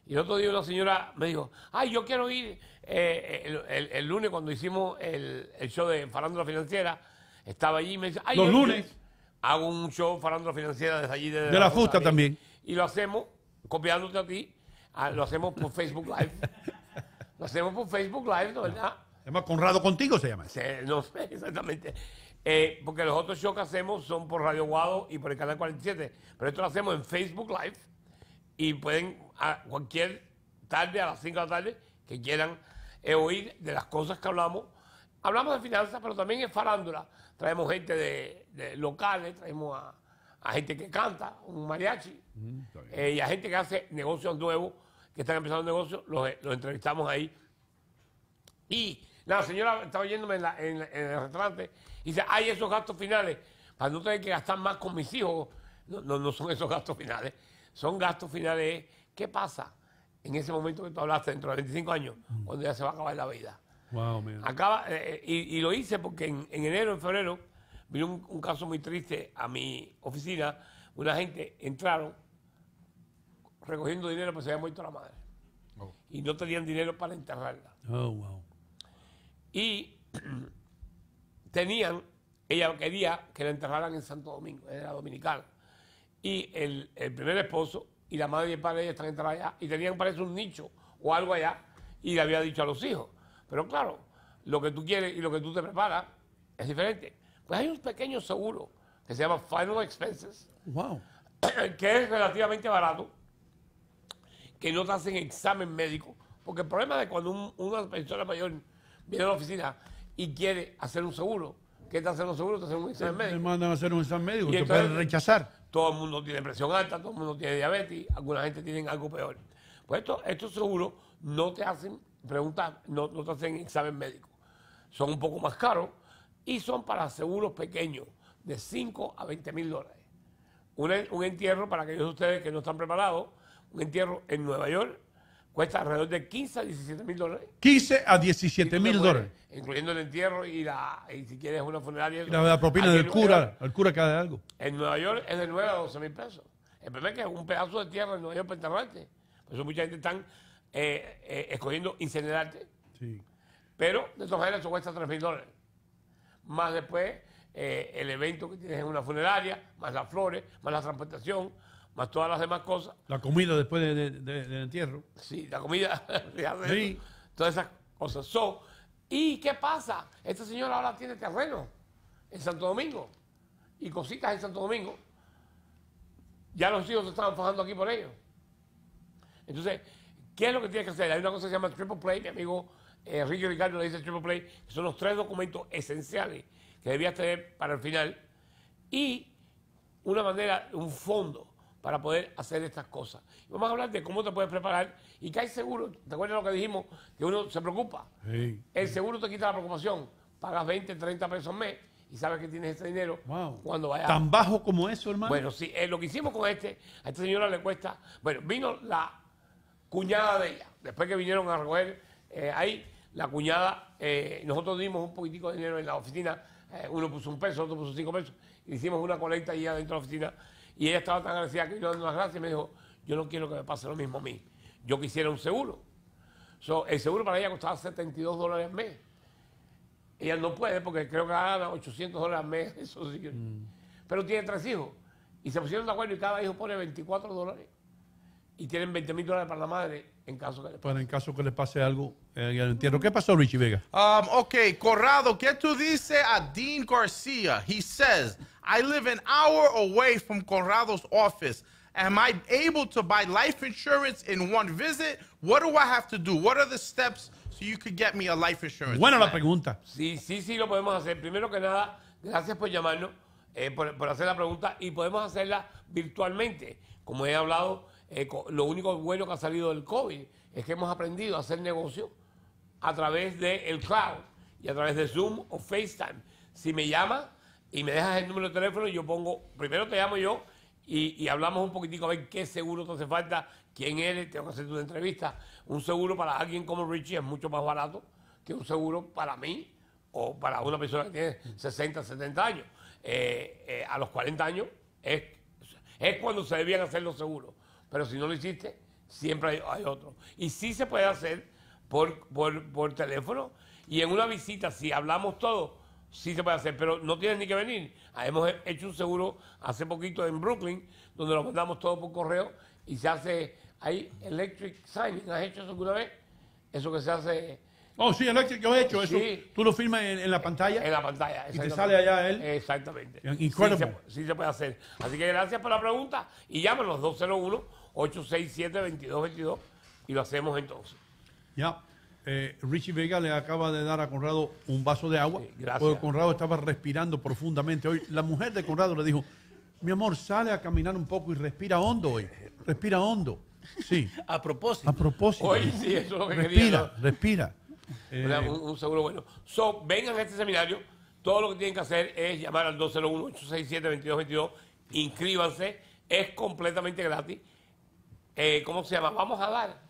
Y el otro día una señora me dijo, ay, yo quiero ir eh, el, lunes cuando hicimos el, show de Farándula Financiera, estaba allí y me dice, ay, los lunes hago un show Farándula Financiera desde allí. de la, la fusta también. Y lo hacemos copiándote a ti Ah, lo hacemos por Facebook Live. Lo hacemos por Facebook Live, ¿no verdad? Es Conrado Contigo se llama. no sé exactamente. Eh, porque los otros shows que hacemos son por Radio Guado y por el Canal 47. Pero esto lo hacemos en Facebook Live. Y pueden a cualquier tarde, a las 5 de la tarde, que quieran eh, oír de las cosas que hablamos. Hablamos de finanzas, pero también es farándula. Traemos gente de, locales, traemos a, gente que canta, un mariachi, mm, eh, y a gente que hace negocios nuevos que están empezando un negocio, eh, los, entrevistamos ahí. Y la señora estaba oyéndome en, el restaurante y dice, hay esos gastos finales, para no tener que gastar más con mis hijos, no, no, son esos gastos finales, son gastos finales, ¿qué pasa en ese momento que tú hablaste dentro de 25 años, cuando ya se va a acabar la vida? Wow, Acaba, eh, eh, y, lo hice porque en, enero, en febrero, vino un, un caso muy triste a mi oficina, una gente entraron recogiendo dinero, pues se había muerto la madre. Oh. Y no tenían dinero para enterrarla. Oh, wow. Y tenían, ella quería que la enterraran en Santo Domingo, era dominicana. Y el, primer esposo y la madre y el padre de ella están enterrados allá. Y tenían, parece, un nicho o algo allá. Y le había dicho a los hijos. Pero claro, lo que tú quieres y lo que tú te preparas es diferente. Pues hay un pequeño seguro que se llama Final Expenses. Wow. Que es relativamente barato que no te hacen examen médico. Porque el problema es cuando una persona mayor viene a la oficina y quiere hacer un seguro, ¿qué te hacen los seguros? Te hacen un examen médico. Te mandan a hacer un examen médico, y te pueden rechazar. Todo el mundo tiene presión alta, todo el mundo tiene diabetes, alguna gente tiene algo peor. Pues estos seguros no te hacen preguntar, no, te hacen examen médico. Son un poco más caros y son para seguros pequeños, de 5 a 20 mil dólares. Un, un entierro, para aquellos de ustedes que no están preparados, un entierro en Nueva York cuesta alrededor de 15 a 17 mil dólares. 15 a 17 mil dólares. Incluyendo el entierro y, la, y si quieres una funeraria. la, propina del cura, el cura que haga algo. En Nueva York es de 9 a 12 mil pesos. El problema es que es un pedazo de tierra en Nueva York para enterrarte. Por eso mucha gente está eh, eh, escogiendo incinerarte. Pero de todas maneras eso cuesta 3 mil dólares. Más después eh, el evento que tienes en una funeraria, más las flores, más la transportación, más todas las demás cosas. La comida después del entierro. Sí, la comida sí. todas esas cosas. ¿Y qué pasa? Esta señora ahora tiene terreno en Santo Domingo y cositas en Santo Domingo. Ya los hijos se estaban fajando aquí por ellos. Entonces, ¿qué es lo que tiene que hacer? Hay una cosa que se llama Triple Play, mi amigo Enrique eh, Ricardo le dice Triple Play, que son los tres documentos esenciales que debías tener para el final. Y una manera, un fondo para poder hacer estas cosas. vamos a hablar de cómo te puedes preparar y que hay seguro. ¿Te acuerdas lo que dijimos? Que uno se preocupa. El seguro te quita la preocupación. Pagas 20, 30 pesos al mes y sabes que tienes ese dinero wow. cuando vayas. ¿Tan bajo como eso, hermano? Bueno, sí. Eh, lo que hicimos con este, a esta señora le cuesta... Bueno, vino la cuñada de ella. Después que vinieron a recoger eh, ahí, la cuñada, eh, nosotros dimos un poquitico de dinero en la oficina. uno puso un peso, otro puso cinco pesos. Hicimos una colecta ahí adentro de la oficina y ella estaba tan agradecida que yo dando las gracias y me dijo, yo no quiero que me pase lo mismo a mí. Yo quisiera un seguro. el seguro para ella costaba 72 dólares al mes. Ella no puede porque creo que gana 800 dólares al mes. Mm. Pero tiene tres hijos. Y se pusieron de acuerdo y cada hijo pone 24 dólares. Y tienen 20 mil dólares para la madre en caso que le pase. en caso que le pase algo eh, Ya en el ¿Qué pasó, Richie Vega? Um, ok, Corrado, ¿qué tú dices a Dean García? He says, I live an hour away from Corrado's office. Am I able to buy life insurance in one visit? What do I have to do? What are the steps so you could get me a life insurance? Bueno, la pregunta. Sí, sí, sí, lo podemos hacer. Primero que nada, gracias por llamarnos, eh, por hacer la pregunta y podemos hacerla virtualmente. Como he hablado eh, lo único bueno que ha salido del COVID es que hemos aprendido a hacer negocio a través del cloud y a través de Zoom o FaceTime. Si me llamas y me dejas el número de teléfono, yo pongo, primero te llamo yo y, hablamos un poquitico a ver qué seguro te hace falta, quién eres, tengo que hacer tu entrevista. Un seguro para alguien como Richie es mucho más barato que un seguro para mí o para una persona que tiene 60, 70 años. Eh, eh, a los 40 años es, es cuando se debían hacer los seguros pero si no lo hiciste, siempre hay, otro. Y sí se puede hacer por, por, teléfono y en una visita, si hablamos todo sí se puede hacer, pero no tienes ni que venir. Hemos hecho un seguro hace poquito en Brooklyn, donde lo mandamos todo por correo y se hace ahí electric signing. ¿Has hecho eso alguna vez? Eso que se hace. Oh, sí, electric, yo he hecho eso. Tú lo firmas en, la pantalla. En la pantalla, Y te sale allá él. Exactamente. se, sí se puede hacer. Así que gracias por la pregunta y llámanos 201 867-2222 y lo hacemos entonces. Ya. Eh, Richie Vega le acaba de dar a Conrado un vaso de agua. gracias. Porque Conrado estaba respirando profundamente hoy. La mujer de Conrado le dijo, mi amor, sale a caminar un poco y respira hondo hoy. Respira hondo. Sí. A propósito. A propósito. Hoy sí, eso es lo respira, Respira, eh, un, seguro bueno. So, vengan a este seminario. Todo lo que tienen que hacer es llamar al 201-867-2222. Inscríbanse. Es completamente gratis. Eh, ¿cómo se llama? Vamos a dar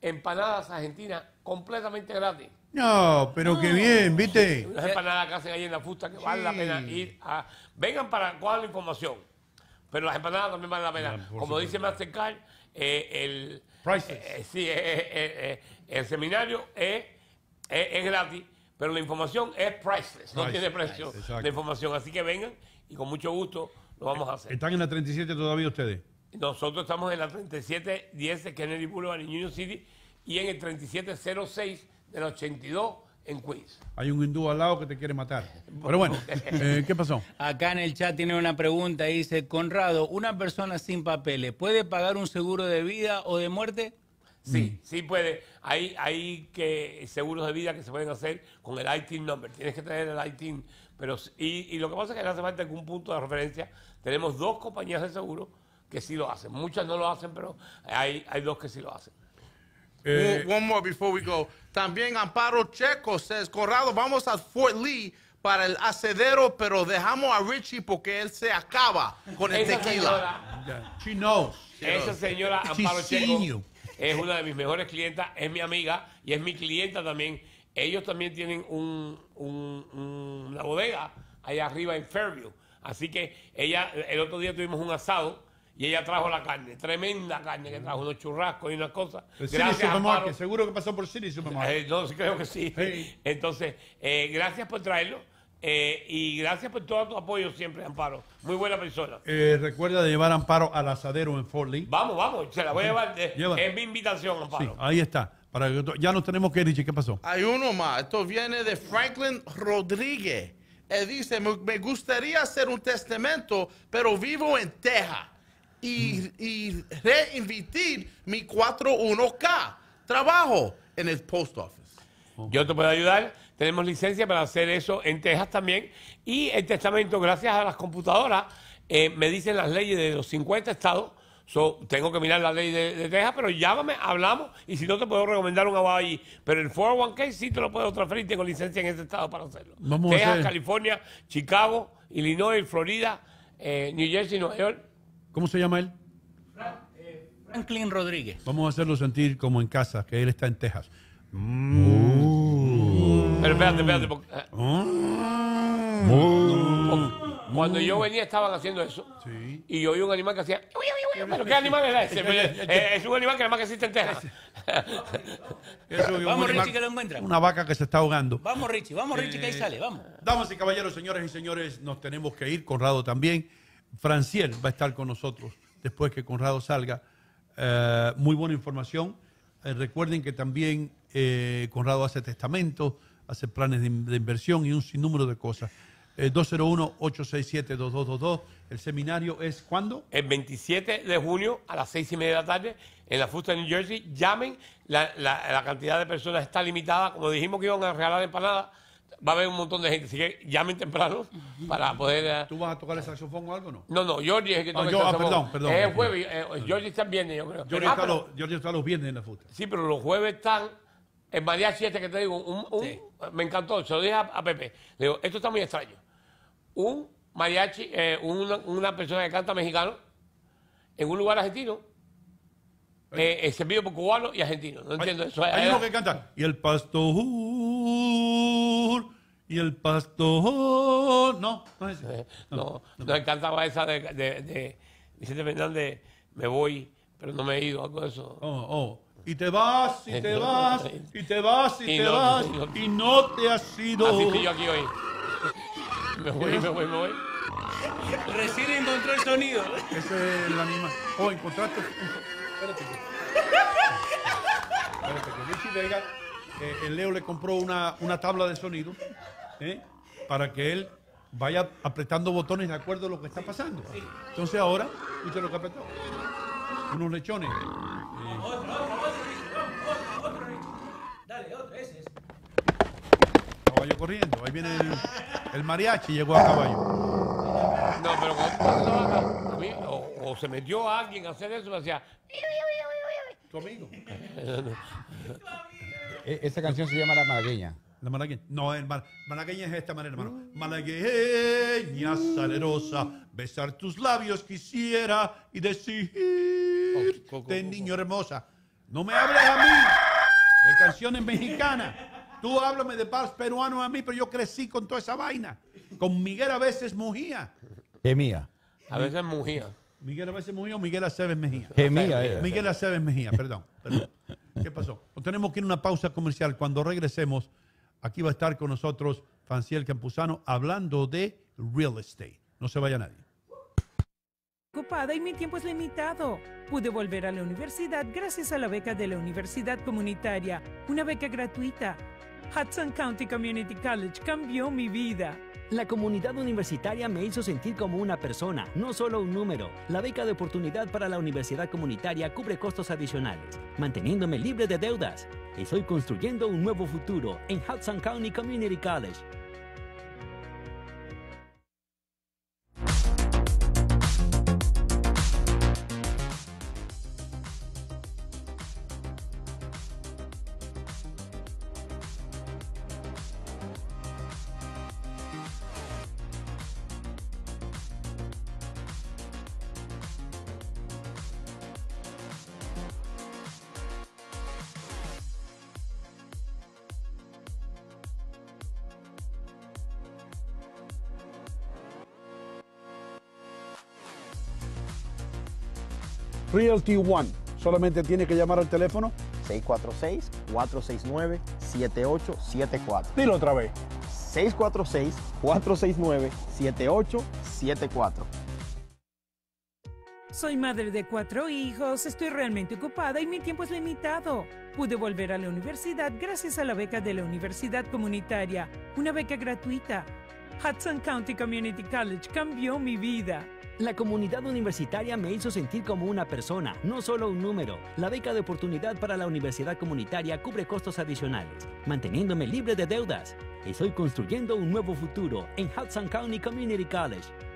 empanadas argentinas completamente gratis. No, pero qué bien, ¿viste? Las empanadas que hacen ahí en la fusta que vale la pena ir a... Vengan para cuál la información, pero las empanadas también valen la pena. Como dice Mastercard, el... el seminario es, gratis, pero la información es priceless, no tiene precio de información. Así que vengan y con mucho gusto lo vamos a hacer. ¿Están en la 37 todavía ustedes? Nosotros estamos en la 3710 de Kennedy Boulevard en Union City y en el 3706 del 82 en Queens. Hay un hindú al lado que te quiere matar. Pero bueno, eh, ¿qué pasó? Acá en el chat tiene una pregunta. Dice, Conrado, ¿una persona sin papeles puede pagar un seguro de vida o de muerte? Sí, sí puede. Hay, hay seguros de vida que se pueden hacer con el ITIN number. Tienes que tener el ITIN. Pero, y, y lo que pasa es que le hace falta algún punto de referencia. Tenemos dos compañías de seguro que sí lo hacen. Muchas no lo hacen, pero hay, hay dos que sí lo hacen. Eh, eh, one, more before we go. También Amparo Checo says, Corrado, vamos a Fort Lee para el acedero, pero dejamos a Richie porque él se acaba con el tequila. She knows. Esa señora Amparo Checo es una de mis mejores clientas, es mi amiga y es mi clienta también. Ellos también tienen un, una bodega allá arriba en Fairview. Así que ella, el otro día tuvimos un asado y ella trajo la carne, tremenda carne que trajo, unos churrascos y unas cosas. Gracias que seguro que pasó por Siri Supermarket. Eh, no, creo que sí. Entonces, eh, gracias por traerlo. Eh, y gracias por todo tu apoyo siempre, Amparo. Muy buena persona. Eh, recuerda de llevar a Amparo al asadero en Fort Lee. Vamos, vamos, se la voy a llevar. es mi invitación, Amparo. Sí, ahí está. ya nos tenemos que ir, ¿qué pasó? Hay uno más. Esto viene de Franklin Rodríguez. Él dice, me, me gustaría hacer un testamento, pero vivo en Texas y, y reinvertir mi 401k. Trabajo en el post office. Oh. Yo te puedo ayudar. Tenemos licencia para hacer eso en Texas también. Y el testamento, gracias a las computadoras, eh, me dicen las leyes de los 50 estados. tengo que mirar la ley de, Texas, pero llámame, hablamos y si no te puedo recomendar un abogado allí. Pero el 401k sí te lo puedo transferir, tengo licencia en ese estado para hacerlo. Texas, California, Chicago, Illinois, Florida, eh, New Jersey, Nueva York ¿Cómo se llama él? Franklin Rodríguez. Vamos a hacerlo sentir como en casa, que él está en Texas. Mm. Pero espérate, espérate. Eh, mm. cuando yo venía estaban haciendo eso. Sí. Y yo vi un animal que hacía. ¿Pero qué animal era ese? Pues, eh, es un animal que además que existe en Texas. Vamos, Richie, que lo encuentran. Una vaca que se está ahogando. Vamos, Richie, vamos, Richie, que ahí eh, sale, vamos. Damas y caballeros, señores y señores, nos tenemos que ir. Conrado también. Franciel va a estar con nosotros después que Conrado salga. Eh, muy buena información. Eh, recuerden que también eh, Conrado hace testamentos, hace planes de, inversión y un sinnúmero de cosas. 201-867-2222. El seminario es cuándo? El 27 de junio a las 6 y media de la tarde en la Fusta de New Jersey. Llamen, la, la cantidad de personas está limitada. Como dijimos que iban a regalar empanadas, va a haber un montón de gente. Así que llamen temprano para poder. Eh, ¿Tú vas a tocar el saxofón o algo, no? No, no, Jordi es que toca ah, el ah, perdón, perdón. Es el jueves, eh, eh, Jordi está el viernes, yo creo. Jordi, ah, está los, Jordi, está los, viernes en la futa. Sí, pero los jueves están. El mariachi este que te digo, un, un, me encantó, se lo dije a, Pepe. Le digo, esto está muy extraño. Un mariachi, una, persona que canta mexicano en un lugar argentino, eh, servido por cubanos y argentinos. No entiendo eso. Hay, hay uno que canta, y el pasto y el pastor. No, no es No, No, no, encantaba esa de, de, de me voy, pero no me he ido, algo de eso. Oh, oh. Y te vas, y te vas, y te vas, y, te vas, y no te has ido. Así estoy yo aquí hoy. Me voy, me voy, me voy. Recién encontré el sonido. Ese es la misma. Oh, encontraste. Espérate. Espérate, que Richie Vega, eh, el Leo le compró una, una tabla de sonido ¿eh? para que él vaya apretando botones de acuerdo a lo que está pasando. Entonces ahora, escucha lo que apretó. Unos lechones. Otro, otro, otro, Dale, otro, ese, es. Caballo corriendo. Ahí viene el, mariachi mariachi, llegó a caballo. No, pero cuando, a mí, o, o, se metió alguien a hacer eso, me decía, Tu amigo. E, esa canción se llama La Madreña. La malagueña. No, el malagueña es de esta manera, hermano. Mm. Malagueña salerosa, besar tus labios quisiera y decir, oh, niño hermosa. No me hables a mí de canciones mexicanas. Tú háblame de paz peruano a mí, pero yo crecí con toda esa vaina. Con Miguel a veces Mojía. Que A veces mugía. Miguel a veces Mejía o Miguel Aceves Mejía. Gemía. Miguel Aceves Mejía, perdón, perdón. ¿Qué pasó? Tenemos que ir a una pausa comercial. Cuando regresemos, Aquí va a estar con nosotros Fanciel Campuzano hablando de real estate. No se vaya nadie. Ocupada y mi tiempo es limitado. Pude volver a la universidad gracias a la beca de la Universidad Comunitaria, una beca gratuita. Hudson County Community College cambió mi vida. La comunidad universitaria me hizo sentir como una persona, no solo un número. La beca de oportunidad para la universidad comunitaria cubre costos adicionales, manteniéndome libre de deudas. Estoy construyendo un nuevo futuro en Hudson County Community College. Realty One. Solamente tiene que llamar al teléfono 646-469-7874. Dilo otra vez. 646-469-7874. Soy madre de cuatro hijos, estoy realmente ocupada y mi tiempo es limitado. Pude volver a la universidad gracias a la beca de la Universidad Comunitaria, una beca gratuita. Hudson County Community College cambió mi vida. La comunidad universitaria me hizo sentir como una persona, no solo un número. La beca de oportunidad para la universidad comunitaria cubre costos adicionales, manteniéndome libre de deudas. Y Estoy construyendo un nuevo futuro en Hudson County Community College.